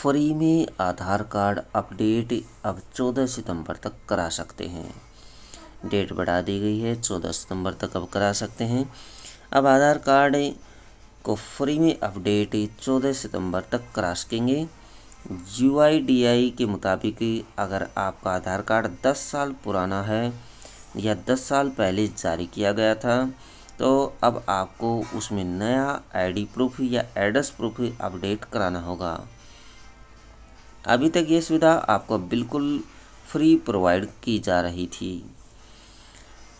free में आधार card update अब 14 सितंबर तक करा सकते हैं डेट बढ़ा दी गई है 14 सितंबर तक अब करा सकते हैं अब आधार कार्ड को फ्री में अपडेट 14 सितंबर तक करा सकेंगे यू के मुताबिक अगर आपका आधार कार्ड 10 साल पुराना है या 10 साल पहले जारी किया गया था तो अब आपको उसमें नया आईडी प्रूफ या एड्रेस प्रूफ अपडेट कराना होगा अभी तक ये सुविधा आपको बिल्कुल फ्री प्रोवाइड की जा रही थी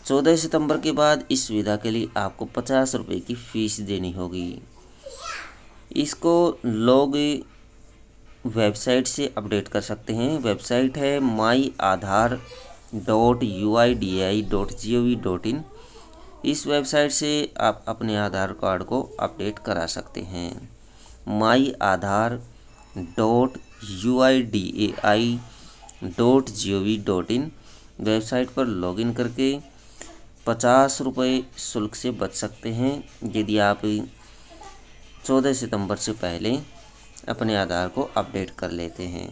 चौदह सितंबर के बाद इस सुविधा के लिए आपको पचास रुपये की फ़ीस देनी होगी इसको लोग वेबसाइट से अपडेट कर सकते हैं वेबसाइट है my Aadhaar dot U I D I dot G O V dot in इस वेबसाइट से आप अपने आधार कार्ड को अपडेट करा सकते हैं my Aadhaar dot U I D A I dot G O V dot in website पर लॉगिन करके पचास रुपये शुल्क से बच सकते हैं यदि आप चौदह सितंबर से पहले अपने आधार को अपडेट कर लेते हैं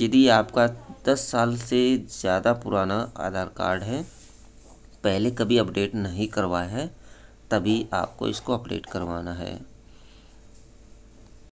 यदि आपका दस साल से ज़्यादा पुराना आधार कार्ड है पहले कभी अपडेट नहीं करवाया है तभी आपको इसको अपडेट करवाना है